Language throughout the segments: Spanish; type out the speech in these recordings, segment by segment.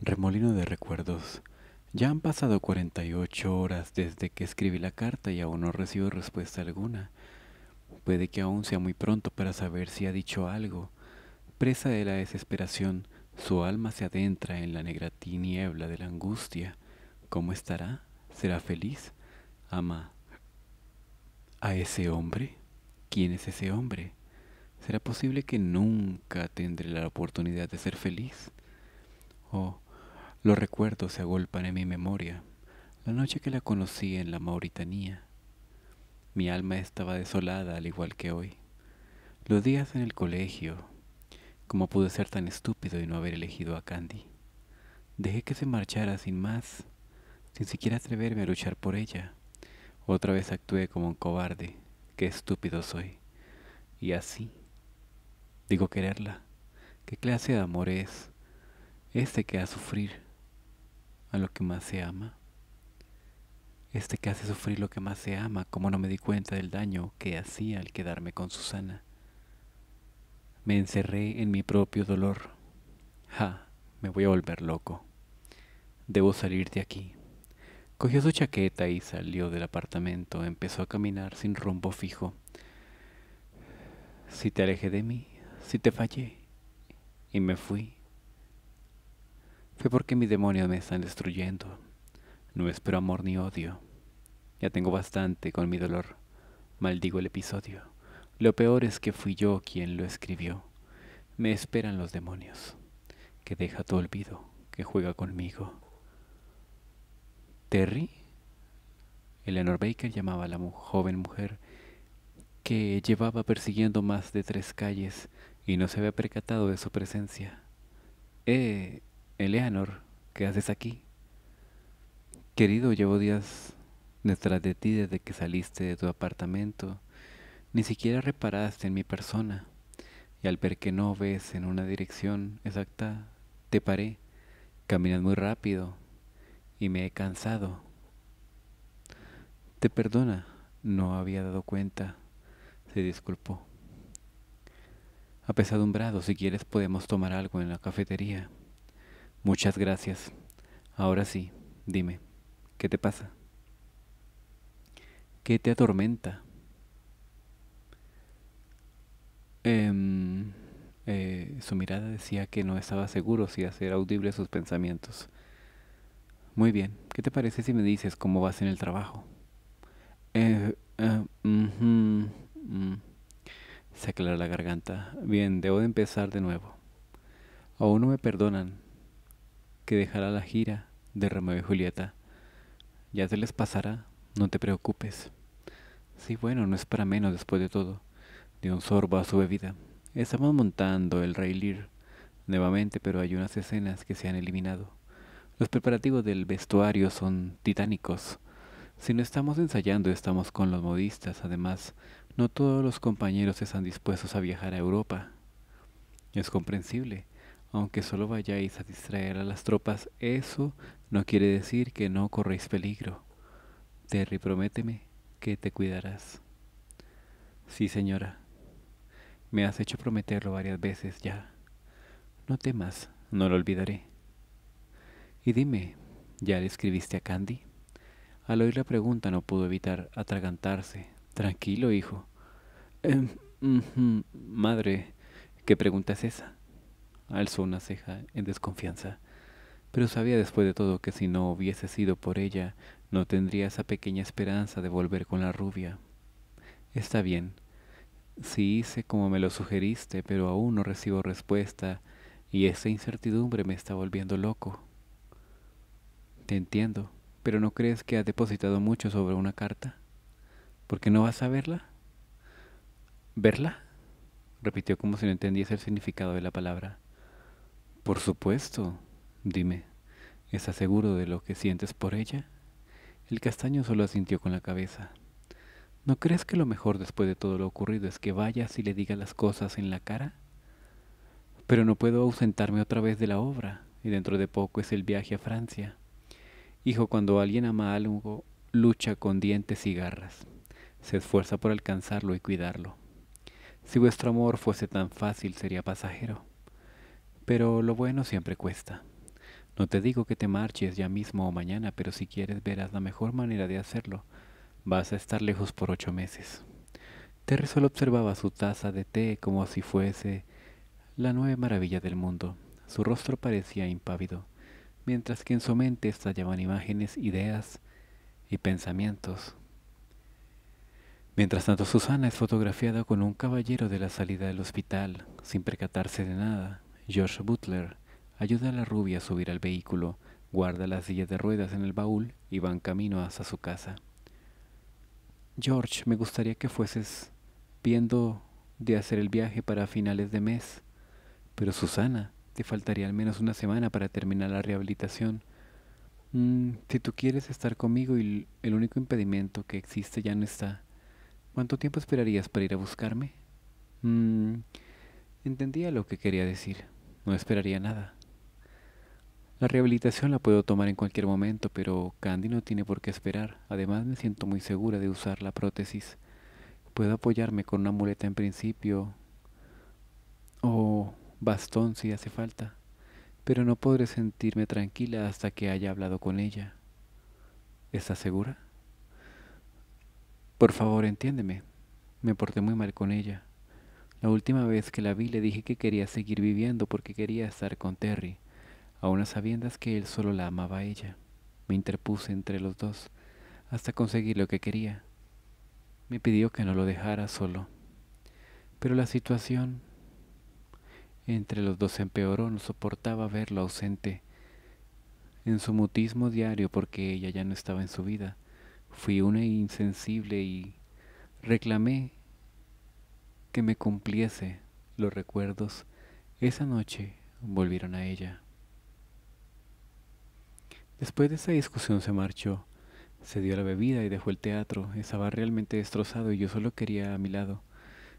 Remolino de recuerdos. Ya han pasado 48 horas desde que escribí la carta y aún no recibo respuesta alguna. Puede que aún sea muy pronto para saber si ha dicho algo. Presa de la desesperación, su alma se adentra en la negra tiniebla de la angustia. ¿Cómo estará? ¿Será feliz? ¿Ama a ese hombre? ¿Quién es ese hombre? ¿Será posible que nunca tendré la oportunidad de ser feliz? Oh, los recuerdos se agolpan en mi memoria, la noche que la conocí en la Mauritania. Mi alma estaba desolada al igual que hoy. Los días en el colegio, ¿cómo pude ser tan estúpido y no haber elegido a Candy? Dejé que se marchara sin más, sin siquiera atreverme a luchar por ella. Otra vez actué como un cobarde, qué estúpido soy. Y así, digo quererla, ¿qué clase de amor es este que ha sufrir? a lo que más se ama. Este que hace sufrir lo que más se ama, como no me di cuenta del daño que hacía al quedarme con Susana. Me encerré en mi propio dolor. Ja, me voy a volver loco. Debo salir de aquí. Cogió su chaqueta y salió del apartamento. Empezó a caminar sin rumbo fijo. Si te alejé de mí, si te fallé. Y me fui fue porque mis demonios me están destruyendo. No espero amor ni odio. Ya tengo bastante con mi dolor. Maldigo el episodio. Lo peor es que fui yo quien lo escribió. Me esperan los demonios, que deja tu olvido, que juega conmigo. Terry, Eleanor Baker llamaba a la joven mujer que llevaba persiguiendo más de tres calles y no se había percatado de su presencia. Eh, Eleanor, ¿qué haces aquí? Querido, llevo días detrás de ti desde que saliste de tu apartamento. Ni siquiera reparaste en mi persona. Y al ver que no ves en una dirección exacta, te paré. Caminas muy rápido y me he cansado. Te perdona, no había dado cuenta. Se disculpó. Apesadumbrado, si quieres podemos tomar algo en la cafetería. Muchas gracias. Ahora sí, dime, ¿qué te pasa? ¿Qué te atormenta? Em, eh, su mirada decía que no estaba seguro si hacer audibles sus pensamientos. Muy bien, ¿qué te parece si me dices cómo vas en el trabajo? Eh, eh, mm. Se aclara la garganta. Bien, debo de empezar de nuevo. Aún no me perdonan que dejará la gira de Romeo Julieta. Ya se les pasará, no te preocupes. Sí, bueno, no es para menos después de todo. De un sorbo a su bebida. Estamos montando el Rey nuevamente, pero hay unas escenas que se han eliminado. Los preparativos del vestuario son titánicos. Si no estamos ensayando, estamos con los modistas. Además, no todos los compañeros están dispuestos a viajar a Europa. Es comprensible. Aunque solo vayáis a distraer a las tropas, eso no quiere decir que no corréis peligro. Terry, prométeme que te cuidarás. Sí, señora. Me has hecho prometerlo varias veces ya. No temas, no lo olvidaré. Y dime, ¿ya le escribiste a Candy? Al oír la pregunta no pudo evitar atragantarse. Tranquilo, hijo. Em, madre, ¿qué pregunta es esa? Alzó una ceja en desconfianza, pero sabía después de todo que si no hubiese sido por ella, no tendría esa pequeña esperanza de volver con la rubia. Está bien. si hice como me lo sugeriste, pero aún no recibo respuesta y esa incertidumbre me está volviendo loco. Te entiendo, pero ¿no crees que ha depositado mucho sobre una carta? ¿Por qué no vas a verla? ¿Verla? repitió como si no entendiese el significado de la palabra. Por supuesto, dime, ¿estás seguro de lo que sientes por ella? El castaño solo asintió con la cabeza. ¿No crees que lo mejor después de todo lo ocurrido es que vayas y le digas las cosas en la cara? Pero no puedo ausentarme otra vez de la obra, y dentro de poco es el viaje a Francia. Hijo, cuando alguien ama algo, lucha con dientes y garras, se esfuerza por alcanzarlo y cuidarlo. Si vuestro amor fuese tan fácil, sería pasajero. Pero lo bueno siempre cuesta. No te digo que te marches ya mismo o mañana, pero si quieres verás la mejor manera de hacerlo. Vas a estar lejos por ocho meses. Terry solo observaba su taza de té como si fuese la nueva maravilla del mundo. Su rostro parecía impávido, mientras que en su mente estallaban imágenes, ideas y pensamientos. Mientras tanto, Susana es fotografiada con un caballero de la salida del hospital, sin percatarse de nada. George Butler ayuda a la rubia a subir al vehículo, guarda las sillas de ruedas en el baúl y van camino hasta su casa. George, me gustaría que fueses viendo de hacer el viaje para finales de mes. Pero Susana, te faltaría al menos una semana para terminar la rehabilitación. Mm, si tú quieres estar conmigo y el único impedimento que existe ya no está, ¿cuánto tiempo esperarías para ir a buscarme? Mm, entendía lo que quería decir. No esperaría nada. La rehabilitación la puedo tomar en cualquier momento, pero Candy no tiene por qué esperar. Además, me siento muy segura de usar la prótesis. Puedo apoyarme con una muleta en principio o bastón si hace falta, pero no podré sentirme tranquila hasta que haya hablado con ella. ¿Estás segura? Por favor, entiéndeme. Me porté muy mal con ella. La última vez que la vi le dije que quería seguir viviendo porque quería estar con Terry, aun a sabiendas que él solo la amaba a ella. Me interpuse entre los dos hasta conseguir lo que quería. Me pidió que no lo dejara solo. Pero la situación entre los dos empeoró, no soportaba verlo ausente. En su mutismo diario, porque ella ya no estaba en su vida, fui una insensible y reclamé me cumpliese los recuerdos, esa noche volvieron a ella. Después de esa discusión se marchó, se dio la bebida y dejó el teatro. Estaba realmente destrozado y yo solo quería a mi lado,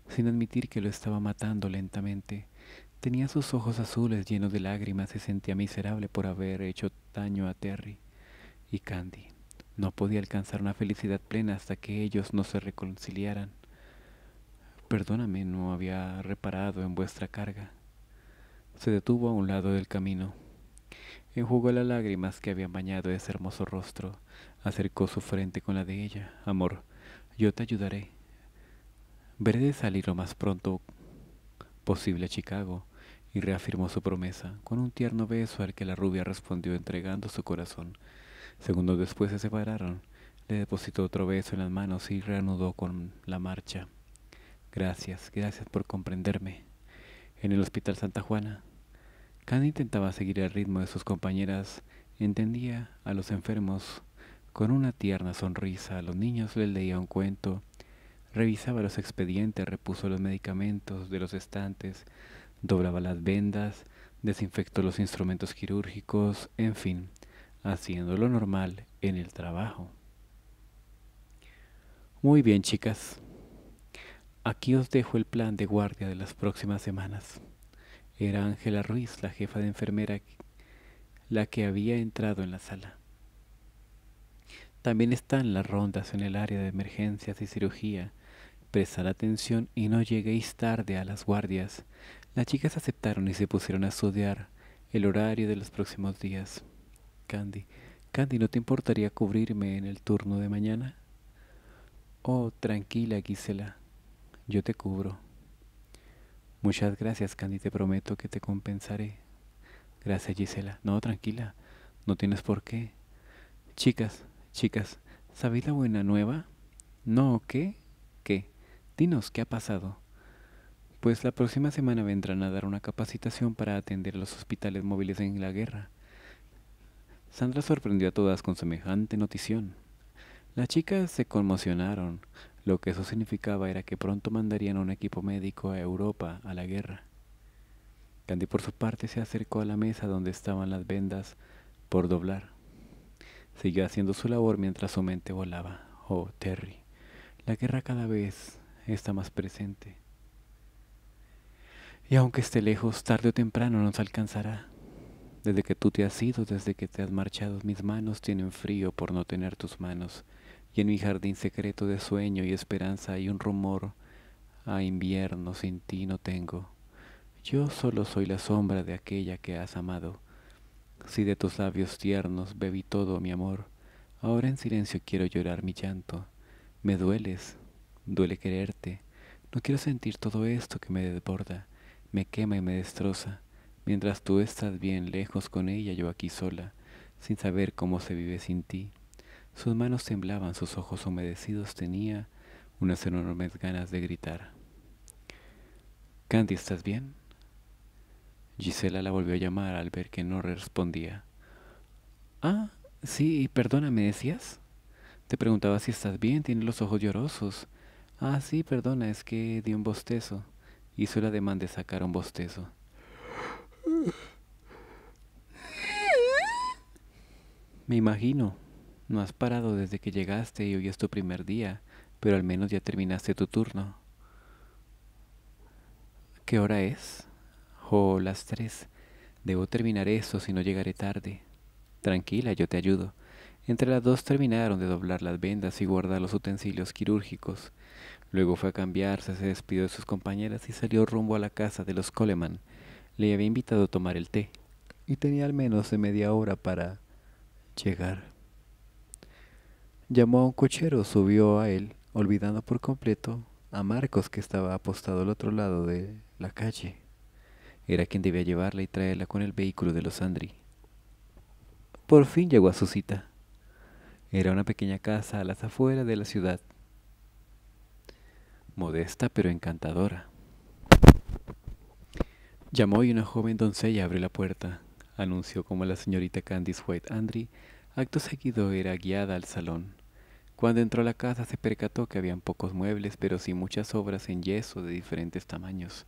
sin admitir que lo estaba matando lentamente. Tenía sus ojos azules llenos de lágrimas y sentía miserable por haber hecho daño a Terry y Candy. No podía alcanzar una felicidad plena hasta que ellos no se reconciliaran. Perdóname, no había reparado en vuestra carga. Se detuvo a un lado del camino. Enjugó las lágrimas que habían bañado ese hermoso rostro. Acercó su frente con la de ella. Amor, yo te ayudaré. Veré de salir lo más pronto posible a Chicago. Y reafirmó su promesa con un tierno beso al que la rubia respondió entregando su corazón. Segundos después se separaron. Le depositó otro beso en las manos y reanudó con la marcha. Gracias, gracias por comprenderme. En el Hospital Santa Juana, cada intentaba seguir el ritmo de sus compañeras, entendía a los enfermos con una tierna sonrisa, a los niños les leía un cuento, revisaba los expedientes, repuso los medicamentos de los estantes, doblaba las vendas, desinfectó los instrumentos quirúrgicos, en fin, haciendo lo normal en el trabajo. Muy bien, chicas. Aquí os dejo el plan de guardia de las próximas semanas. Era Ángela Ruiz, la jefa de enfermera, la que había entrado en la sala. También están las rondas en el área de emergencias y cirugía. Prestad atención y no lleguéis tarde a las guardias. Las chicas aceptaron y se pusieron a estudiar el horario de los próximos días. Candy, Candy, ¿no te importaría cubrirme en el turno de mañana? Oh, tranquila, Gisela yo te cubro. Muchas gracias, Candy, te prometo que te compensaré. Gracias, Gisela. No, tranquila, no tienes por qué. Chicas, chicas, ¿sabéis la buena nueva? No, ¿qué? ¿Qué? Dinos, ¿qué ha pasado? Pues la próxima semana vendrán a dar una capacitación para atender los hospitales móviles en la guerra. Sandra sorprendió a todas con semejante notición. Las chicas se conmocionaron, lo que eso significaba era que pronto mandarían un equipo médico a Europa a la guerra. Candy por su parte se acercó a la mesa donde estaban las vendas por doblar. Siguió haciendo su labor mientras su mente volaba. Oh, Terry, la guerra cada vez está más presente. Y aunque esté lejos, tarde o temprano nos alcanzará. Desde que tú te has ido, desde que te has marchado, mis manos tienen frío por no tener tus manos y en mi jardín secreto de sueño y esperanza hay un rumor. A invierno sin ti no tengo. Yo solo soy la sombra de aquella que has amado. Si de tus labios tiernos bebí todo mi amor, ahora en silencio quiero llorar mi llanto. Me dueles, duele quererte. No quiero sentir todo esto que me desborda, me quema y me destroza. Mientras tú estás bien lejos con ella, yo aquí sola, sin saber cómo se vive sin ti. Sus manos temblaban, sus ojos humedecidos tenía unas enormes ganas de gritar. Candy, ¿estás bien? Gisela la volvió a llamar al ver que no respondía. Ah, sí, perdona, ¿me decías? Te preguntaba si estás bien, tiene los ojos llorosos. Ah, sí, perdona, es que di un bostezo. Hizo la demanda de sacar un bostezo. Me imagino, no has parado desde que llegaste y hoy es tu primer día, pero al menos ya terminaste tu turno. ¿Qué hora es? Oh, las tres. Debo terminar eso si no llegaré tarde. Tranquila, yo te ayudo. Entre las dos terminaron de doblar las vendas y guardar los utensilios quirúrgicos. Luego fue a cambiarse, se despidió de sus compañeras y salió rumbo a la casa de los Coleman. Le había invitado a tomar el té y tenía al menos de media hora para llegar. Llamó a un cochero, subió a él, olvidando por completo a Marcos que estaba apostado al otro lado de la calle. Era quien debía llevarla y traerla con el vehículo de los Andri. Por fin llegó a su cita. Era una pequeña casa a las afueras de la ciudad. Modesta pero encantadora. Llamó y una joven doncella abrió la puerta. Anunció como la señorita Candice White Andri, acto seguido era guiada al salón. Cuando entró a la casa se percató que habían pocos muebles, pero sí muchas obras en yeso de diferentes tamaños.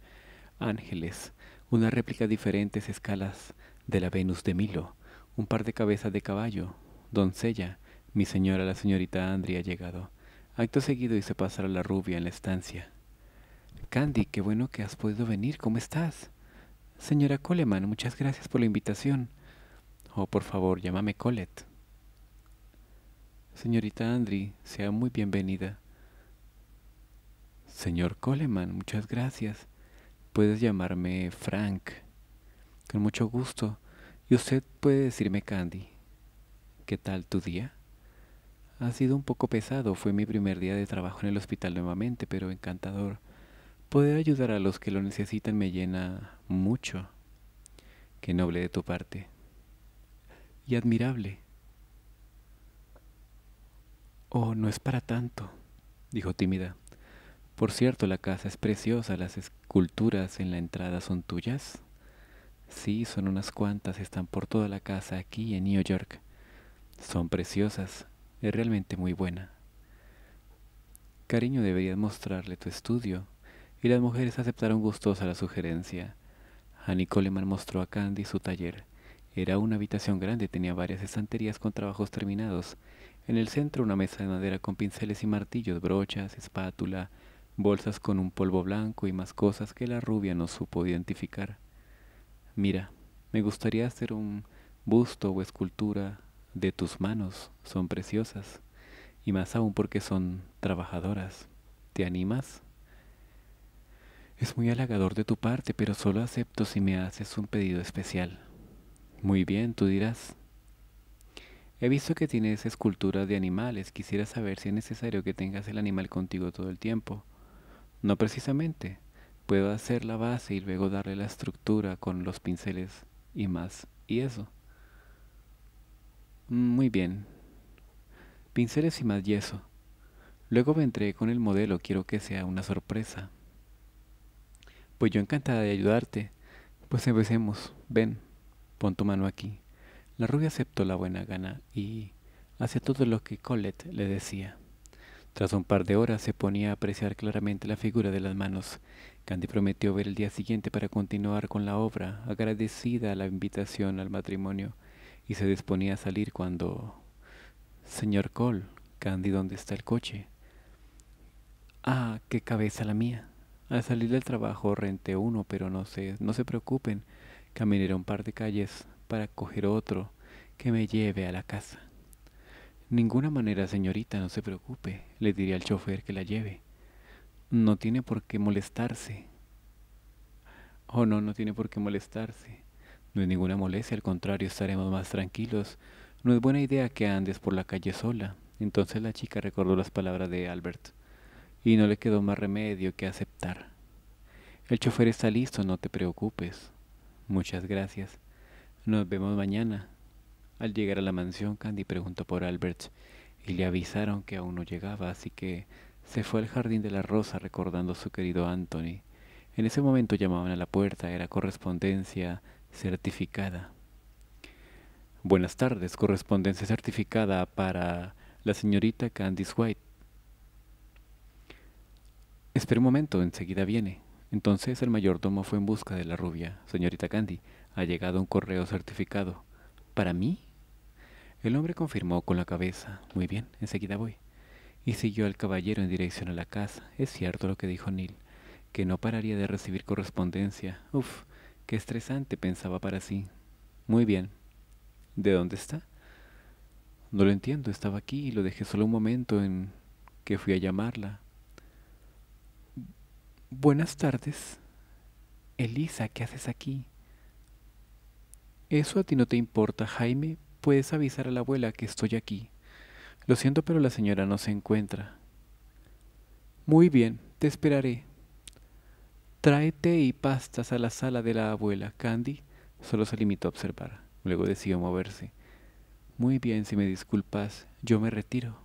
Ángeles, una réplica de diferentes escalas de la Venus de Milo, un par de cabezas de caballo, doncella, mi señora la señorita Andrea ha llegado. Acto seguido hice pasar a la rubia en la estancia. Candy, qué bueno que has podido venir, ¿cómo estás? Señora Coleman, muchas gracias por la invitación. Oh, por favor, llámame Colette. Señorita Andri, sea muy bienvenida. Señor Coleman, muchas gracias. Puedes llamarme Frank. Con mucho gusto. Y usted puede decirme Candy. ¿Qué tal tu día? Ha sido un poco pesado. Fue mi primer día de trabajo en el hospital nuevamente, pero encantador. Poder ayudar a los que lo necesitan me llena mucho. Qué noble de tu parte. Y admirable. Oh, no es para tanto, dijo tímida. Por cierto, la casa es preciosa, las esculturas en la entrada son tuyas. Sí, son unas cuantas, están por toda la casa aquí en New York. Son preciosas, es realmente muy buena. Cariño, deberías mostrarle tu estudio. Y las mujeres aceptaron gustosa la sugerencia. Annie Coleman mostró a Candy su taller. Era una habitación grande, tenía varias estanterías con trabajos terminados. En el centro una mesa de madera con pinceles y martillos, brochas, espátula, bolsas con un polvo blanco y más cosas que la rubia no supo identificar. Mira, me gustaría hacer un busto o escultura de tus manos, son preciosas, y más aún porque son trabajadoras. ¿Te animas? Es muy halagador de tu parte, pero solo acepto si me haces un pedido especial. Muy bien, tú dirás, He visto que tienes esculturas de animales. Quisiera saber si es necesario que tengas el animal contigo todo el tiempo. No precisamente. Puedo hacer la base y luego darle la estructura con los pinceles y más. Y eso. Mm, muy bien. Pinceles y más yeso. Luego vendré con el modelo. Quiero que sea una sorpresa. Pues yo encantada de ayudarte. Pues empecemos. Ven, pon tu mano aquí. La rubia aceptó la buena gana y hacía todo lo que Colette le decía. Tras un par de horas se ponía a apreciar claramente la figura de las manos. Candy prometió ver el día siguiente para continuar con la obra, agradecida a la invitación al matrimonio, y se disponía a salir cuando... Señor Cole, Candy, ¿dónde está el coche? Ah, qué cabeza la mía. Al salir del trabajo renté uno, pero no sé, no se preocupen. Caminaré un par de calles, para coger otro que me lleve a la casa. Ninguna manera, señorita, no se preocupe, le diré al chofer que la lleve. No tiene por qué molestarse. Oh, no, no tiene por qué molestarse. No hay ninguna molestia, al contrario, estaremos más tranquilos. No es buena idea que andes por la calle sola. Entonces la chica recordó las palabras de Albert, y no le quedó más remedio que aceptar. El chofer está listo, no te preocupes. Muchas gracias. Nos vemos mañana. Al llegar a la mansión, Candy preguntó por Albert y le avisaron que aún no llegaba, así que se fue al jardín de la rosa recordando a su querido Anthony. En ese momento llamaban a la puerta, era correspondencia certificada. Buenas tardes, correspondencia certificada para la señorita Candice White. Espera un momento, enseguida viene. Entonces el mayordomo fue en busca de la rubia, señorita Candy. Ha llegado un correo certificado. ¿Para mí? El hombre confirmó con la cabeza. Muy bien, enseguida voy. Y siguió al caballero en dirección a la casa. Es cierto lo que dijo Neil, que no pararía de recibir correspondencia. Uf, qué estresante, pensaba para sí. Muy bien. ¿De dónde está? No lo entiendo, estaba aquí y lo dejé solo un momento en que fui a llamarla. Buenas tardes. Elisa, ¿qué haces aquí? Eso a ti no te importa, Jaime. Puedes avisar a la abuela que estoy aquí. Lo siento, pero la señora no se encuentra. Muy bien, te esperaré. Tráete y pastas a la sala de la abuela. Candy solo se limitó a observar. Luego decidió moverse. Muy bien, si me disculpas, yo me retiro.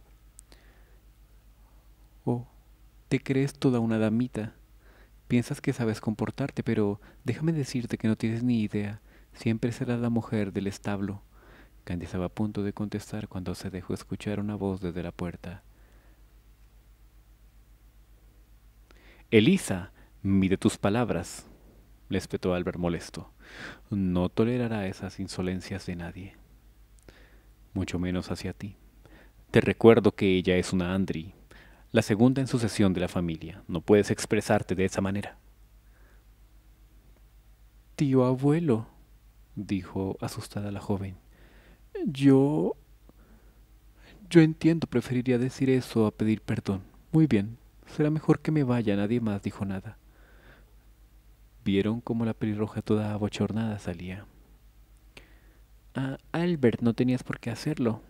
Oh, te crees toda una damita. Piensas que sabes comportarte, pero déjame decirte que no tienes ni idea Siempre será la mujer del establo. Candy estaba a punto de contestar cuando se dejó escuchar una voz desde la puerta. Elisa, mide tus palabras, le espetó Albert molesto. No tolerará esas insolencias de nadie, mucho menos hacia ti. Te recuerdo que ella es una Andri, la segunda en sucesión de la familia. No puedes expresarte de esa manera. Tío abuelo, dijo asustada la joven. Yo... Yo entiendo, preferiría decir eso a pedir perdón. Muy bien, será mejor que me vaya, nadie más dijo nada. Vieron cómo la pelirroja toda abochornada salía. Ah, Albert, no tenías por qué hacerlo.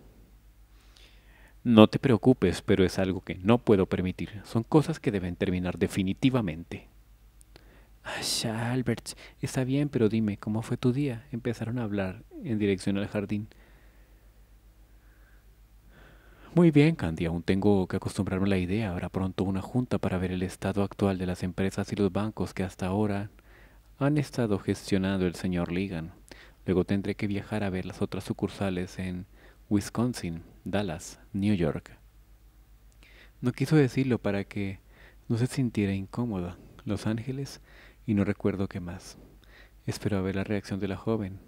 No te preocupes, pero es algo que no puedo permitir. Son cosas que deben terminar definitivamente. Ay, ah, Albert, está bien, pero dime, ¿cómo fue tu día? Empezaron a hablar en dirección al jardín. Muy bien, Candy, aún tengo que acostumbrarme a la idea. Habrá pronto una junta para ver el estado actual de las empresas y los bancos que hasta ahora han estado gestionando el señor Ligan. Luego tendré que viajar a ver las otras sucursales en Wisconsin, Dallas, New York. No quiso decirlo para que no se sintiera incómoda. Los Ángeles y no recuerdo qué más. Espero a ver la reacción de la joven.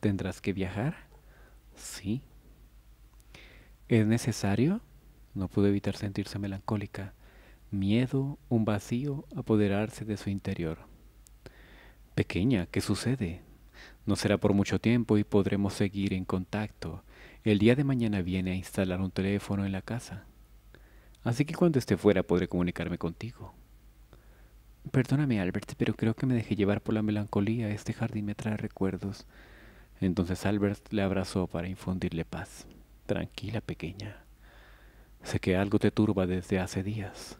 ¿Tendrás que viajar? Sí. ¿Es necesario? No pude evitar sentirse melancólica. Miedo, un vacío, apoderarse de su interior. Pequeña, ¿qué sucede? No será por mucho tiempo y podremos seguir en contacto. El día de mañana viene a instalar un teléfono en la casa. Así que cuando esté fuera podré comunicarme contigo. Perdóname, Albert, pero creo que me dejé llevar por la melancolía. Este jardín me trae recuerdos. Entonces Albert le abrazó para infundirle paz. Tranquila, pequeña. Sé que algo te turba desde hace días.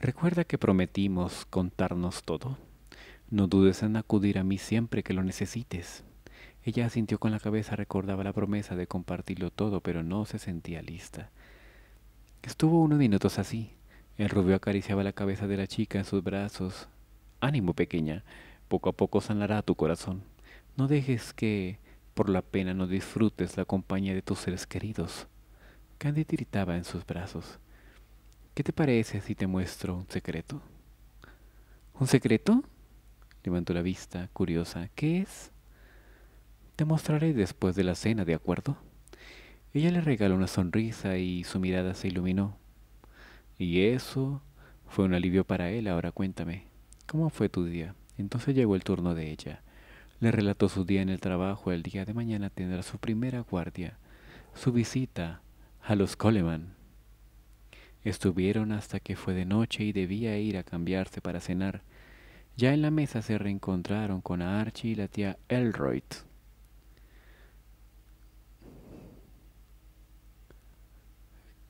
Recuerda que prometimos contarnos todo. No dudes en acudir a mí siempre que lo necesites. Ella asintió con la cabeza, recordaba la promesa de compartirlo todo, pero no se sentía lista. Estuvo unos minutos así, el rubio acariciaba la cabeza de la chica en sus brazos. Ánimo, pequeña. Poco a poco sanará tu corazón. No dejes que por la pena no disfrutes la compañía de tus seres queridos. Candy tiritaba en sus brazos. ¿Qué te parece si te muestro un secreto? ¿Un secreto? Levantó la vista, curiosa. ¿Qué es? Te mostraré después de la cena, ¿de acuerdo? Ella le regaló una sonrisa y su mirada se iluminó. Y eso fue un alivio para él. Ahora cuéntame, ¿cómo fue tu día? Entonces llegó el turno de ella. Le relató su día en el trabajo. El día de mañana tendrá su primera guardia, su visita a los Coleman. Estuvieron hasta que fue de noche y debía ir a cambiarse para cenar. Ya en la mesa se reencontraron con Archie y la tía Elroyd.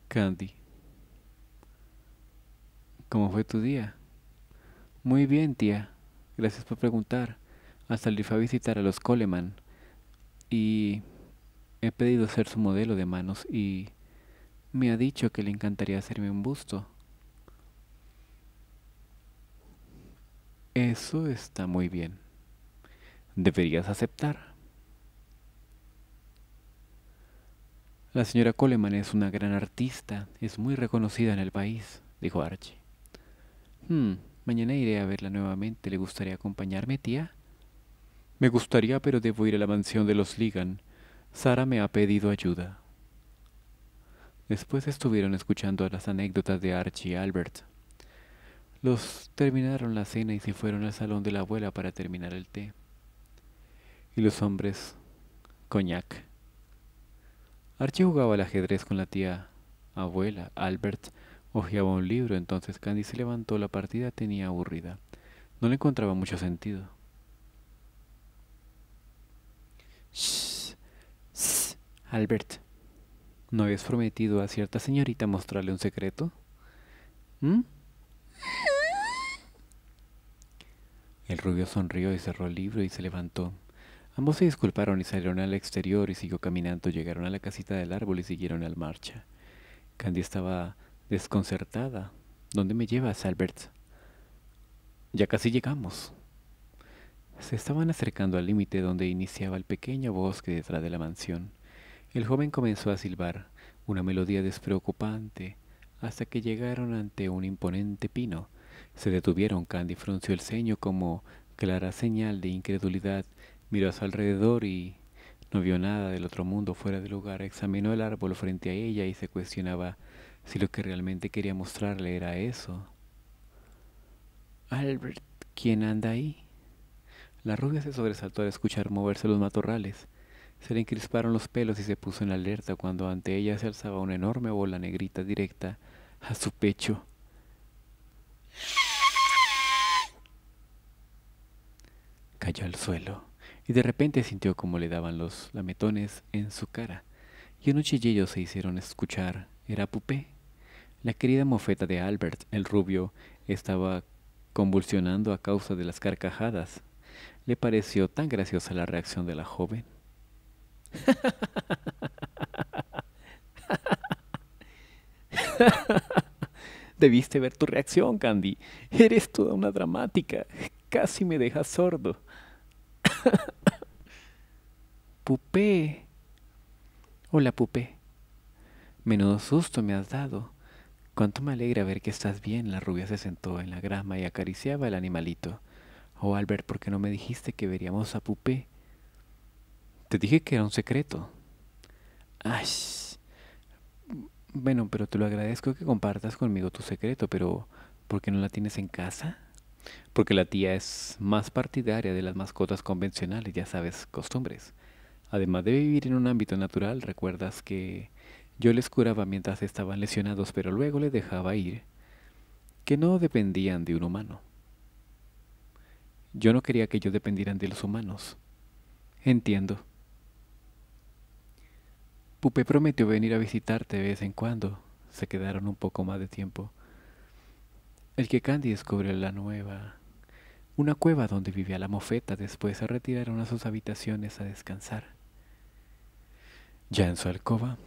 Candy ¿Cómo fue tu día? Muy bien, tía. Gracias por preguntar. Hasta el día a visitar a los Coleman. Y he pedido ser su modelo de manos y me ha dicho que le encantaría hacerme un busto. Eso está muy bien. Deberías aceptar. La señora Coleman es una gran artista, es muy reconocida en el país, dijo Archie. Hmm, mañana iré a verla nuevamente. ¿Le gustaría acompañarme, tía? Me gustaría, pero debo ir a la mansión de los Ligan. Sara me ha pedido ayuda. Después estuvieron escuchando las anécdotas de Archie y Albert. Los terminaron la cena y se fueron al salón de la abuela para terminar el té. Y los hombres, coñac. Archie jugaba al ajedrez con la tía abuela, Albert, Ojeaba un libro, entonces Candy se levantó, la partida tenía aburrida. No le encontraba mucho sentido. Shh, shh, Albert, ¿no habías prometido a cierta señorita mostrarle un secreto? ¿Mm? El rubio sonrió y cerró el libro y se levantó. Ambos se disculparon y salieron al exterior y siguió caminando. Llegaron a la casita del árbol y siguieron en marcha. Candy estaba desconcertada. ¿Dónde me llevas, Albert? Ya casi llegamos. Se estaban acercando al límite donde iniciaba el pequeño bosque detrás de la mansión. El joven comenzó a silbar una melodía despreocupante hasta que llegaron ante un imponente pino. Se detuvieron, Candy frunció el ceño como clara señal de incredulidad, miró a su alrededor y no vio nada del otro mundo fuera del lugar, examinó el árbol frente a ella y se cuestionaba si lo que realmente quería mostrarle era eso. Albert, ¿quién anda ahí? La rubia se sobresaltó al escuchar moverse los matorrales. Se le encrisparon los pelos y se puso en alerta cuando ante ella se alzaba una enorme bola negrita directa a su pecho. Cayó al suelo y de repente sintió como le daban los lametones en su cara y unos chillillos se hicieron escuchar era Pupé. La querida mofeta de Albert, el rubio, estaba convulsionando a causa de las carcajadas. Le pareció tan graciosa la reacción de la joven. Debiste ver tu reacción, Candy. Eres toda una dramática. Casi me dejas sordo. Pupé. Hola, Pupé. Menudo susto me has dado. Cuánto me alegra ver que estás bien. La rubia se sentó en la grama y acariciaba al animalito. Oh, Albert, ¿por qué no me dijiste que veríamos a Pupé? Te dije que era un secreto. Ay. Bueno, pero te lo agradezco que compartas conmigo tu secreto, pero ¿por qué no la tienes en casa? Porque la tía es más partidaria de las mascotas convencionales, ya sabes, costumbres. Además de vivir en un ámbito natural, recuerdas que yo les curaba mientras estaban lesionados, pero luego les dejaba ir, que no dependían de un humano. Yo no quería que ellos dependieran de los humanos. Entiendo. Pupé prometió venir a visitarte de vez en cuando. Se quedaron un poco más de tiempo. El que Candy descubrió la nueva, una cueva donde vivía la mofeta, después se retiraron a sus habitaciones a descansar. Ya en su alcoba,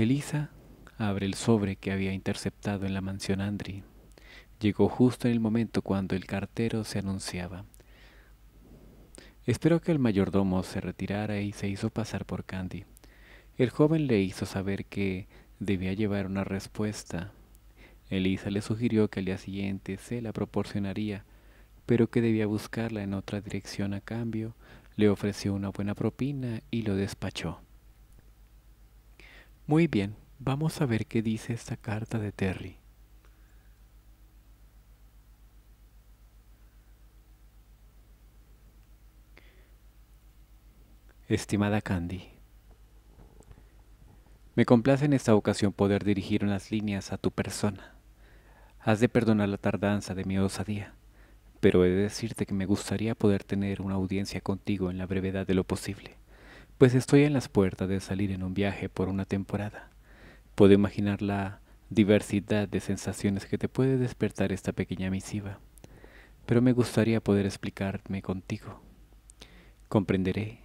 Elisa abre el sobre que había interceptado en la mansión Andri. Llegó justo en el momento cuando el cartero se anunciaba. Esperó que el mayordomo se retirara y se hizo pasar por Candy. El joven le hizo saber que debía llevar una respuesta. Elisa le sugirió que al día siguiente se la proporcionaría, pero que debía buscarla en otra dirección a cambio, le ofreció una buena propina y lo despachó. Muy bien, vamos a ver qué dice esta carta de Terry. Estimada Candy, me complace en esta ocasión poder dirigir unas líneas a tu persona. Has de perdonar la tardanza de mi osadía, pero he de decirte que me gustaría poder tener una audiencia contigo en la brevedad de lo posible pues estoy en las puertas de salir en un viaje por una temporada. Puedo imaginar la diversidad de sensaciones que te puede despertar esta pequeña misiva, pero me gustaría poder explicarme contigo. Comprenderé.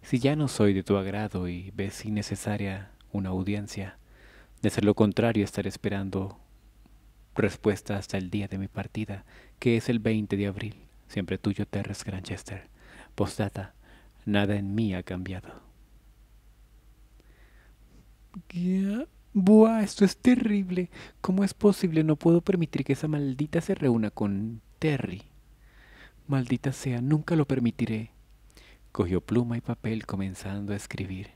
Si ya no soy de tu agrado y ves innecesaria una audiencia, de ser lo contrario estaré esperando respuesta hasta el día de mi partida, que es el 20 de abril. Siempre tuyo, Terrence Granchester. Postdata, nada en mí ha cambiado. Buah, esto es terrible. ¿Cómo es posible? No puedo permitir que esa maldita se reúna con Terry. Maldita sea, nunca lo permitiré. Cogió pluma y papel comenzando a escribir.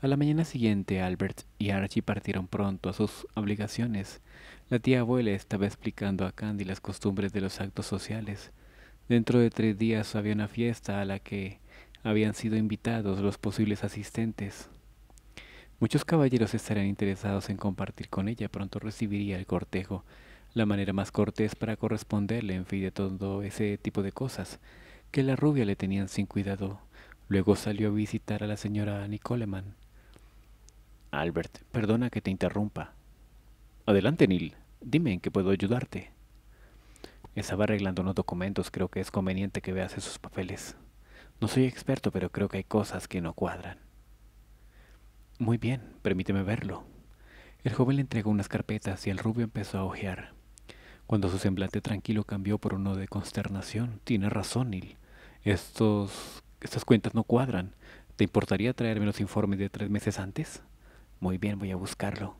A la mañana siguiente, Albert y Archie partieron pronto a sus obligaciones. La tía abuela estaba explicando a Candy las costumbres de los actos sociales. Dentro de tres días había una fiesta a la que habían sido invitados los posibles asistentes. Muchos caballeros estarían interesados en compartir con ella, pronto recibiría el cortejo, la manera más cortés para corresponderle en fin de todo ese tipo de cosas, que la rubia le tenían sin cuidado. Luego salió a visitar a la señora Nicoleman. Albert, perdona que te interrumpa. Adelante, Neil. Dime en qué puedo ayudarte. Estaba arreglando unos documentos, creo que es conveniente que veas esos papeles. No soy experto, pero creo que hay cosas que no cuadran. Muy bien, permíteme verlo. El joven le entregó unas carpetas y el rubio empezó a ojear. Cuando su semblante tranquilo cambió por uno de consternación, tiene razón, Neil. Estos, estas cuentas no cuadran. ¿Te importaría traerme los informes de tres meses antes? Muy bien, voy a buscarlo.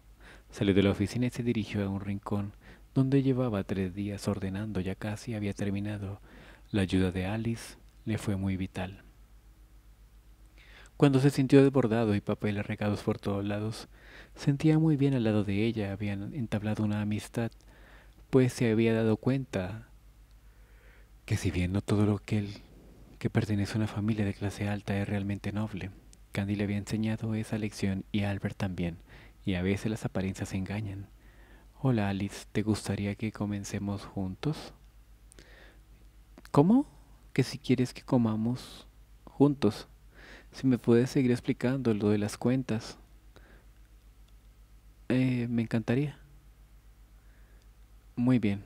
Salió de la oficina y se dirigió a un rincón donde llevaba tres días ordenando, ya casi había terminado. La ayuda de Alice le fue muy vital. Cuando se sintió desbordado y papeles regados por todos lados, sentía muy bien al lado de ella, habían entablado una amistad, pues se había dado cuenta que si bien no todo lo que él que pertenece a una familia de clase alta es realmente noble, Candy le había enseñado esa lección y a Albert también, y a veces las apariencias engañan. Hola Alice, ¿te gustaría que comencemos juntos? ¿Cómo? que si quieres que comamos juntos, si me puedes seguir explicando lo de las cuentas, eh, me encantaría. Muy bien,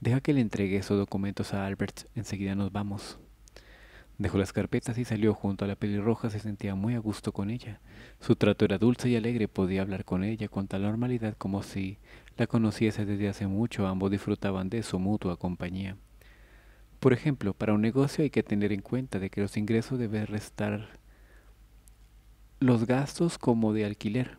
deja que le entregue esos documentos a Albert, enseguida nos vamos. Dejó las carpetas y salió junto a la pelirroja, se sentía muy a gusto con ella. Su trato era dulce y alegre, podía hablar con ella con tal normalidad como si la conociese desde hace mucho, ambos disfrutaban de su mutua compañía. Por ejemplo, para un negocio hay que tener en cuenta de que los ingresos deben restar los gastos como de alquiler.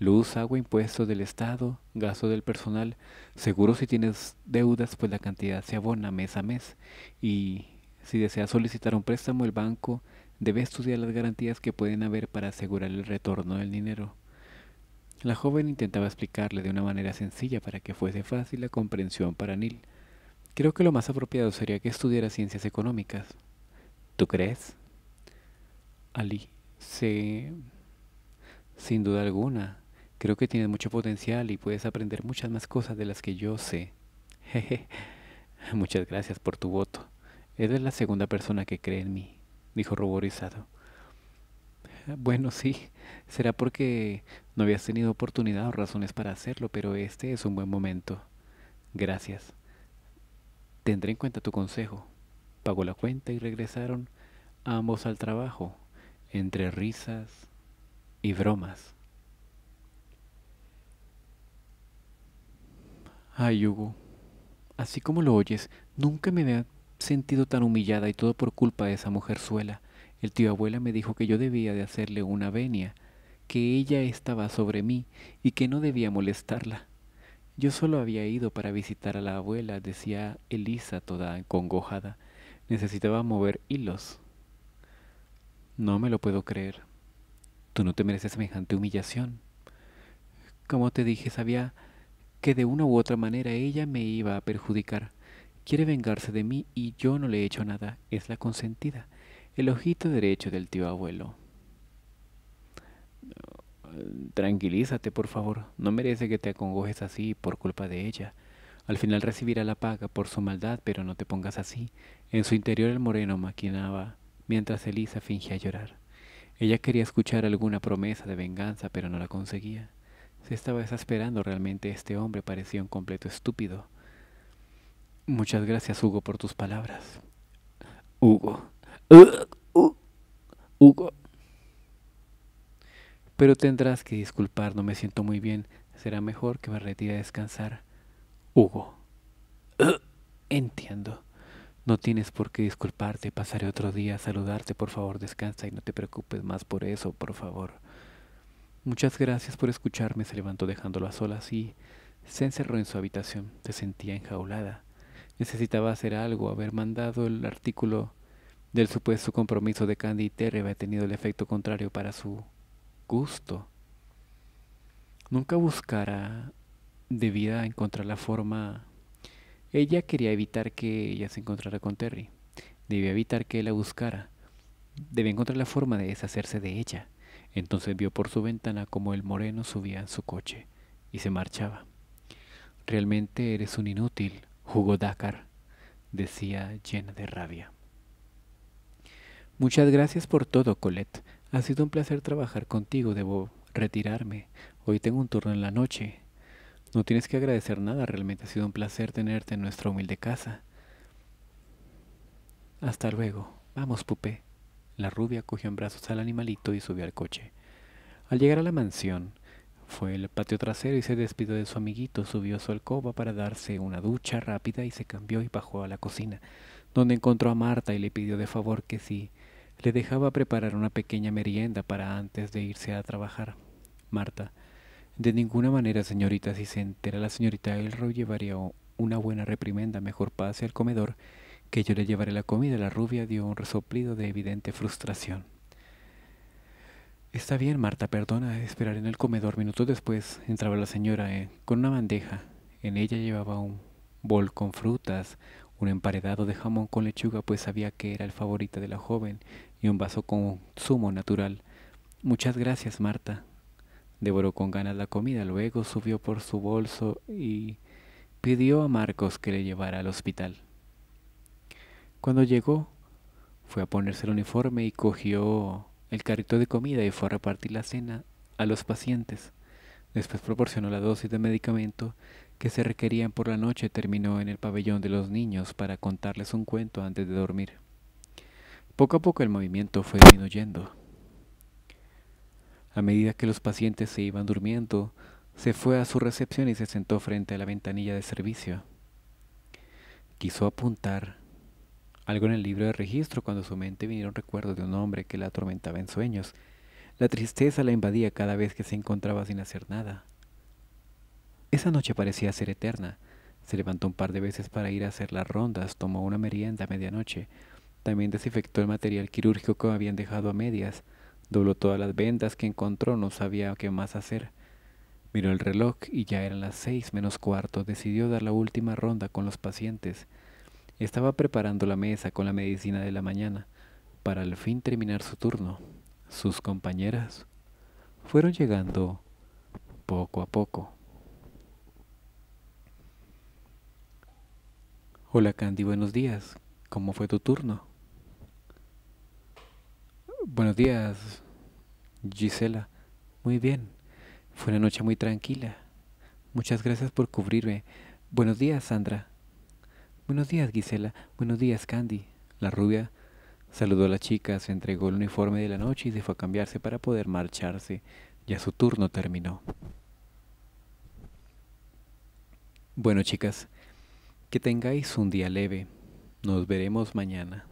Luz, agua, impuestos del Estado, gasto del personal. Seguro si tienes deudas, pues la cantidad se abona mes a mes. Y si deseas solicitar un préstamo, el banco debe estudiar las garantías que pueden haber para asegurar el retorno del dinero. La joven intentaba explicarle de una manera sencilla para que fuese fácil la comprensión para Neil Creo que lo más apropiado sería que estudiara ciencias económicas. ¿Tú crees? Ali, sí. Sin duda alguna. Creo que tienes mucho potencial y puedes aprender muchas más cosas de las que yo sé. Jeje. Muchas gracias por tu voto. Eres la segunda persona que cree en mí, dijo ruborizado. Bueno, sí, será porque no habías tenido oportunidad o razones para hacerlo, pero este es un buen momento. Gracias. Tendré en cuenta tu consejo. Pagó la cuenta y regresaron ambos al trabajo, entre risas y bromas. Ay, Hugo, así como lo oyes, nunca me he sentido tan humillada y todo por culpa de esa mujerzuela. El tío abuela me dijo que yo debía de hacerle una venia, que ella estaba sobre mí y que no debía molestarla. Yo solo había ido para visitar a la abuela, decía Elisa toda congojada. Necesitaba mover hilos. No me lo puedo creer. Tú no te mereces semejante humillación. Como te dije, sabía que de una u otra manera ella me iba a perjudicar. Quiere vengarse de mí y yo no le he hecho nada. Es la consentida, el ojito derecho del tío abuelo tranquilízate, por favor. No merece que te acongojes así por culpa de ella. Al final recibirá la paga por su maldad, pero no te pongas así. En su interior el moreno maquinaba mientras Elisa fingía llorar. Ella quería escuchar alguna promesa de venganza, pero no la conseguía. Se estaba desesperando realmente. Este hombre parecía un completo estúpido. Muchas gracias, Hugo, por tus palabras. Hugo. Uh, uh, Hugo. Pero tendrás que disculpar, no me siento muy bien. Será mejor que me retire a descansar. Hugo. Entiendo. No tienes por qué disculparte. Pasaré otro día a saludarte. Por favor, descansa y no te preocupes más por eso, por favor. Muchas gracias por escucharme. Se levantó dejándolo a solas y se encerró en su habitación. Se sentía enjaulada. Necesitaba hacer algo. Haber mandado el artículo del supuesto compromiso de Candy y Terry había tenido el efecto contrario para su gusto. Nunca buscara, de encontrar la forma. Ella quería evitar que ella se encontrara con Terry. Debía evitar que él la buscara. Debía encontrar la forma de deshacerse de ella. Entonces vio por su ventana como el moreno subía en su coche y se marchaba. Realmente eres un inútil, jugó Dakar, decía llena de rabia. Muchas gracias por todo, Colette. Ha sido un placer trabajar contigo, debo retirarme. Hoy tengo un turno en la noche. No tienes que agradecer nada, realmente ha sido un placer tenerte en nuestra humilde casa. Hasta luego. Vamos, Pupé. La rubia cogió en brazos al animalito y subió al coche. Al llegar a la mansión, fue al patio trasero y se despidió de su amiguito, subió a su alcoba para darse una ducha rápida y se cambió y bajó a la cocina, donde encontró a Marta y le pidió de favor que si le dejaba preparar una pequeña merienda para antes de irse a trabajar. Marta, de ninguna manera, señorita, si se entera la señorita Elroy llevaría una buena reprimenda, mejor pase al comedor, que yo le llevaré la comida. La rubia dio un resoplido de evidente frustración. Está bien, Marta, perdona, esperaré en el comedor. Minutos después entraba la señora eh, con una bandeja. En ella llevaba un bol con frutas, un emparedado de jamón con lechuga, pues sabía que era el favorito de la joven, y un vaso con zumo natural. Muchas gracias, Marta. Devoró con ganas la comida, luego subió por su bolso y pidió a Marcos que le llevara al hospital. Cuando llegó, fue a ponerse el uniforme y cogió el carrito de comida y fue a repartir la cena a los pacientes. Después proporcionó la dosis de medicamento que se requerían por la noche. Terminó en el pabellón de los niños para contarles un cuento antes de dormir. Poco a poco el movimiento fue disminuyendo. A medida que los pacientes se iban durmiendo, se fue a su recepción y se sentó frente a la ventanilla de servicio. Quiso apuntar algo en el libro de registro cuando su mente vinieron recuerdos de un hombre que la atormentaba en sueños. La tristeza la invadía cada vez que se encontraba sin hacer nada. Esa noche parecía ser eterna. Se levantó un par de veces para ir a hacer las rondas, tomó una merienda a medianoche, también desinfectó el material quirúrgico que habían dejado a medias, dobló todas las vendas que encontró, no sabía qué más hacer. Miró el reloj y ya eran las seis menos cuarto, decidió dar la última ronda con los pacientes. Estaba preparando la mesa con la medicina de la mañana, para al fin terminar su turno. Sus compañeras fueron llegando poco a poco. Hola Candy, buenos días. ¿Cómo fue tu turno? Buenos días, Gisela. Muy bien. Fue una noche muy tranquila. Muchas gracias por cubrirme. Buenos días, Sandra. Buenos días, Gisela. Buenos días, Candy. La rubia saludó a la chica, se entregó el uniforme de la noche y se fue a cambiarse para poder marcharse. Ya su turno terminó. Bueno, chicas, que tengáis un día leve. Nos veremos mañana.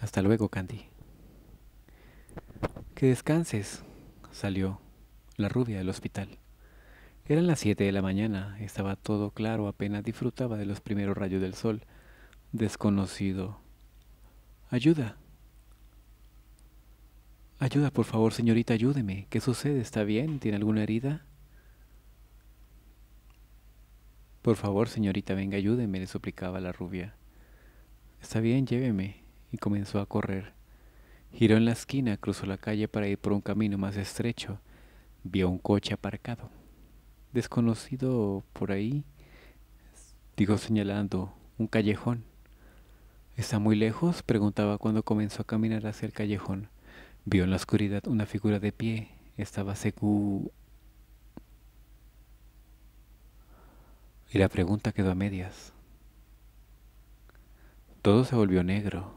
Hasta luego, Candy. Que descanses. Salió la rubia del hospital. Eran las siete de la mañana, estaba todo claro, apenas disfrutaba de los primeros rayos del sol. Desconocido. Ayuda. Ayuda, por favor, señorita, ayúdeme. ¿Qué sucede? ¿Está bien? ¿Tiene alguna herida? Por favor, señorita, venga, ayúdeme, le suplicaba la rubia. Está bien, lléveme. Y comenzó a correr. Giró en la esquina, cruzó la calle para ir por un camino más estrecho. Vio un coche aparcado. Desconocido por ahí, dijo señalando un callejón. ¿Está muy lejos? preguntaba cuando comenzó a caminar hacia el callejón. Vio en la oscuridad una figura de pie. Estaba seguro... Y la pregunta quedó a medias. Todo se volvió negro.